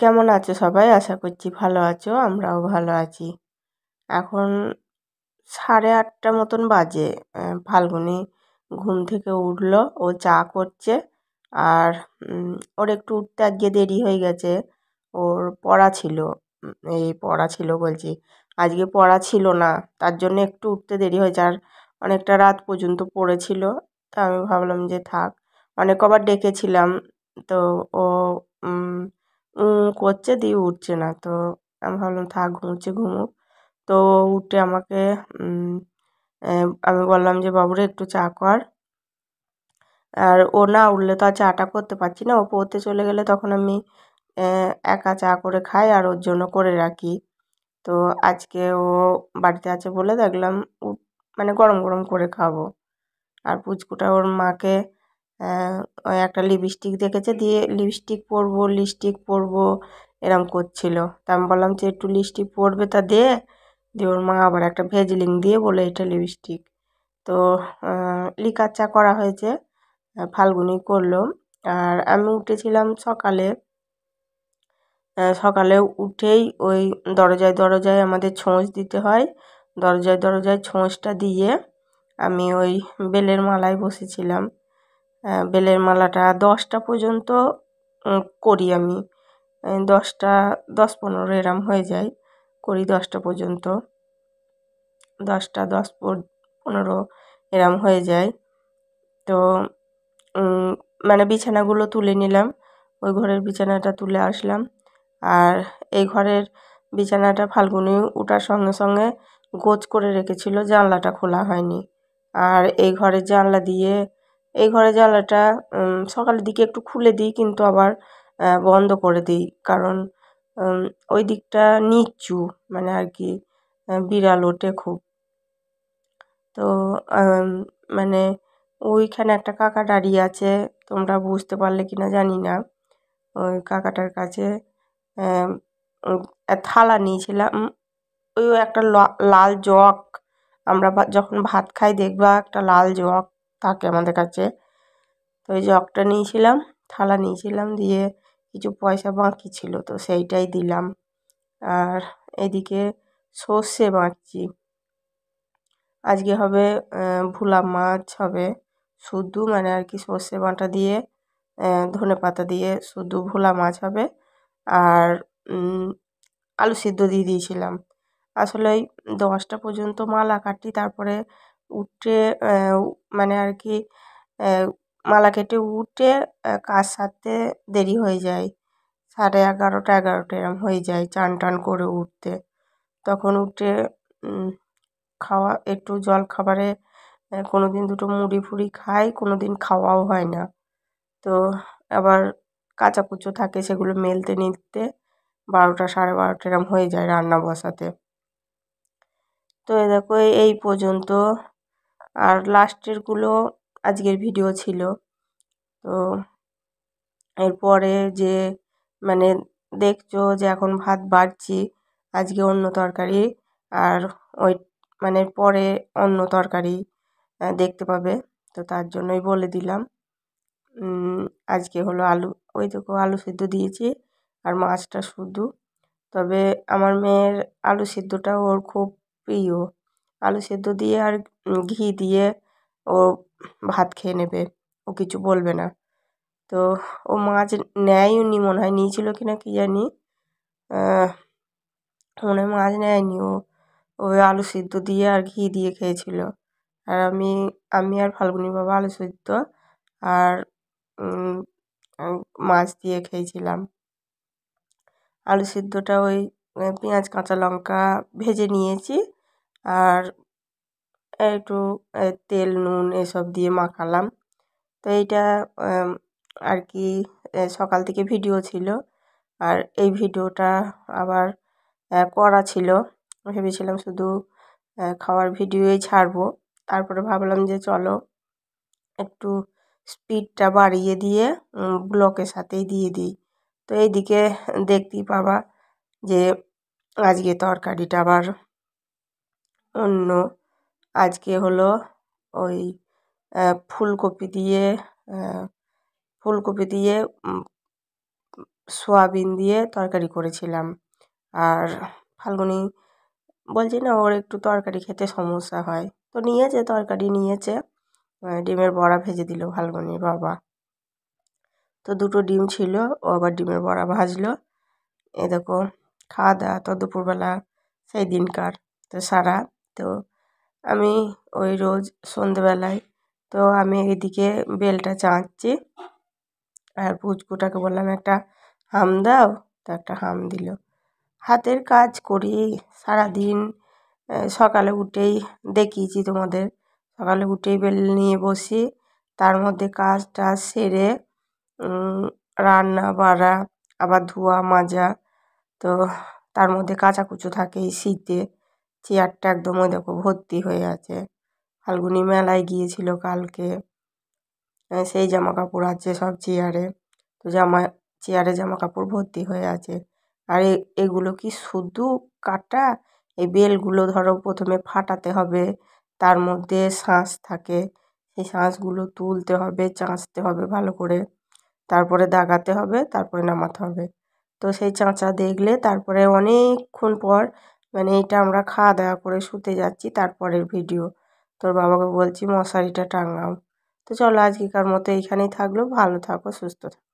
কেমন আছো সবাই আশা করছি ভালো আছো আমরাও ভালো আছি এখন সাড়ে আটটা মতন বাজে ফাল্গুনি ঘুম থেকে উঠলো ও চা করছে আর ওর একটু উঠতে আজকে দেরি হয়ে গেছে ওর পড়া ছিল এই পড়া ছিল বলছি আজকে পড়া ছিল না তার জন্য একটু উঠতে দেরি হয়েছে আর অনেকটা রাত পর্যন্ত পড়েছিল তা আমি ভাবলাম যে থাক অনেক কবার ডেকেছিলাম তো ও করছে দিয়ে উঠছে না তো আমি ভাবলাম থাক ঘুমোচ্ছে ঘুমুক তো উঠে আমাকে আমি বললাম যে বাবুরে একটু চা কর আর ও না উঠলে তো আর চাটা করতে পারছি না ও পড়তে চলে গেলে তখন আমি একা চা করে খাই আর ওর জন্য করে রাখি তো আজকে ও বাড়িতে আছে বলে দেখলাম মানে গরম গরম করে খাবো আর পুচকুটা ওর মাকে একটা লিপস্টিক দেখেছে দিয়ে লিপস্টিক পরবো লিপস্টিক পরবো এরম করছিল তা আমি বললাম যে একটু লিপস্টিক পরবে তা দে দিয়ে ওর মা আবার একটা ভেজলিং দিয়ে বলে এটা লিপস্টিক তো লিকার চা করা হয়েছে ফাল্গুনি করলো আর আমি উঠেছিলাম সকালে সকালে উঠেই ওই দরজায় দরজায় আমাদের ছোঁচ দিতে হয় দরজায় দরজায় ছোঁচটা দিয়ে আমি ওই বেলের মালায় বসেছিলাম বেলের মালাটা দশটা পর্যন্ত করি আমি দশটা দশ পনেরো এরম হয়ে যায় করি দশটা পর্যন্ত দশটা দশ পনেরো এরম হয়ে যায় তো মানে বিছানাগুলো তুলে নিলাম ওই ঘরের বিছানাটা তুলে আসলাম আর এই ঘরের বিছানাটা ফাল্গুনি ওঠার সঙ্গে সঙ্গে গোছ করে রেখেছিল জানলাটা খোলা হয়নি আর এই ঘরের জানলা দিয়ে এই ঘরের জানলাটা সকালের দিকে একটু খুলে দিই কিন্তু আবার বন্ধ করে দিই কারণ ওই দিকটা নিচু মানে আর কি বিড়াল ওঠে খুব তো মানে ওইখানে একটা কাকা দাঁড়িয়ে আছে তোমরা বুঝতে পারলে কি না জানি না ওই কাকাটার কাছে থালা নিয়েছিলাম ওই একটা লাল জগ আমরা যখন ভাত খাই দেখবা একটা লাল জগ থাকে আমাদের কাছে তো ওই জগটা নিয়েছিলাম থালা নিয়েছিলাম দিয়ে কিছু পয়সা বাকি ছিল তো সেইটাই দিলাম আর এদিকে সর্ষে বাঁচছি আজকে হবে ভুলা মাছ হবে শুধু মানে আর কি সর্ষে বাঁটা দিয়ে ধনে পাতা দিয়ে শুধু ভোলা মাছ হবে আর আলু সিদ্ধ দিয়ে দিয়েছিলাম আসলে ওই দশটা পর্যন্ত মালা কাটি তারপরে উঠে মানে আর কি মালা কেটে উঠে কাজ সারতে দেরি হয়ে যায় সাড়ে এগারোটা এগারোটা এরম হয়ে যায় চান টান করে উঠতে তখন উঠে খাওয়া একটু জল খাবারে কোনো দিন দুটো মুড়ি ফুড়ি খাই কোনো দিন খাওয়াও হয় না তো আবার কাঁচা কুচো থাকে সেগুলো মেলতে নিতে বারোটা সাড়ে বারোটা এরম হয়ে যায় রান্না বসাতে তো এ দেখো এই পর্যন্ত আর লাস্টেরগুলো আজকের ভিডিও ছিল তো এরপরে যে মানে দেখছো যে এখন ভাত বাড়ছি আজকে অন্য তরকারি আর ওই মানে পরে অন্য তরকারি দেখতে পাবে তো তার জন্যই বলে দিলাম আজকে হলো আলু ওই দেখো আলু সিদ্ধ দিয়েছি আর মাছটা শুধু তবে আমার মেয়ের আলু সিদ্ধটা ওর খুব প্রিয় আলু সেদ্ধ দিয়ে আর ঘি দিয়ে ও ভাত খেয়ে নেবে ও কিছু বলবে না তো ও মাছ নেয়ও নি মনে হয় নিয়েছিল কি না কী জানি মনে হয় মাছ নেয়নি ও ওই আলু সিদ্ধ দিয়ে আর ঘি দিয়ে খেয়েছিল আর আমি আমি আর ফাল্গুনি বাবা আলু সিদ্ধ আর মাছ দিয়ে খেয়েছিলাম আলু সিদ্ধটা ওই পেঁয়াজ কাঁচা লঙ্কা ভেজে নিয়েছি আর একটু তেল নুন এসব দিয়ে মাখালাম তো এইটা আর কি সকাল থেকে ভিডিও ছিল আর এই ভিডিওটা আবার করা ছিল ভেবেছিলাম শুধু খাওয়ার ভিডিওই ছাড়বো তারপরে ভাবলাম যে চলো একটু স্পিডটা বাড়িয়ে দিয়ে ব্লকের সাথেই দিয়ে দিই তো এইদিকে দেখতেই পাবা যে আজকে তরকারিটা আবার অন্য আজকে হলো ওই ফুলকপি দিয়ে ফুলকপি দিয়ে সোয়াবিন দিয়ে তরকারি করেছিলাম আর ফাল্গুনি বলছি না ওর একটু তরকারি খেতে সমস্যা হয় তো নিয়েছে তরকারি নিয়েছে ডিমের বড়া ভেজে দিল ফাল্গুনির বাবা তো দুটো ডিম ছিল ও আবার ডিমের বড়া ভাজলো এ দেখো খাওয়া দাওয়া তো দুপুরবেলা সেই দিনকার তো সারা তো আমি ওই রোজ সন্ধেবেলায় তো আমি এদিকে বেলটা চাঁদছি আর পুচকুটাকে বললাম একটা হাম দাও তো একটা হাম দিল হাতের কাজ করি সারাদিন সকালে উঠেই দেখিয়েছি তোমাদের সকালে উঠেই বেল নিয়ে বসি তার মধ্যে কাজ টাজ সেরে রান্না বাড়া আবার ধোয়া মাজা তো তার মধ্যে কুচো থাকে এই শীতে চেয়ারটা একদম ওই দেখো ভর্তি হয়ে আছে ফাল্গুনি মেলায় গিয়েছিল কালকে সেই জামা কাপড় আছে সব চেয়ারে তো জামা চেয়ারে জামা কাপড় ভর্তি হয়ে আছে আর এগুলো কি শুধু কাটা এই বেলগুলো ধরো প্রথমে ফাটাতে হবে তার মধ্যে শাঁস থাকে সেই শাঁসগুলো তুলতে হবে চাঁচতে হবে ভালো করে তারপরে দাগাতে হবে তারপরে নামাতে হবে তো সেই চাঁচা দেখলে তারপরে অনেকক্ষণ পর মানে এটা আমরা খাওয়া দাওয়া করে শুতে যাচ্ছি তারপরের ভিডিও তোর বাবাকে বলছি মশারিটা টাঙাও তো চলো আজকেকার মতো এইখানেই থাকলো ভালো থাকো সুস্থ থাকো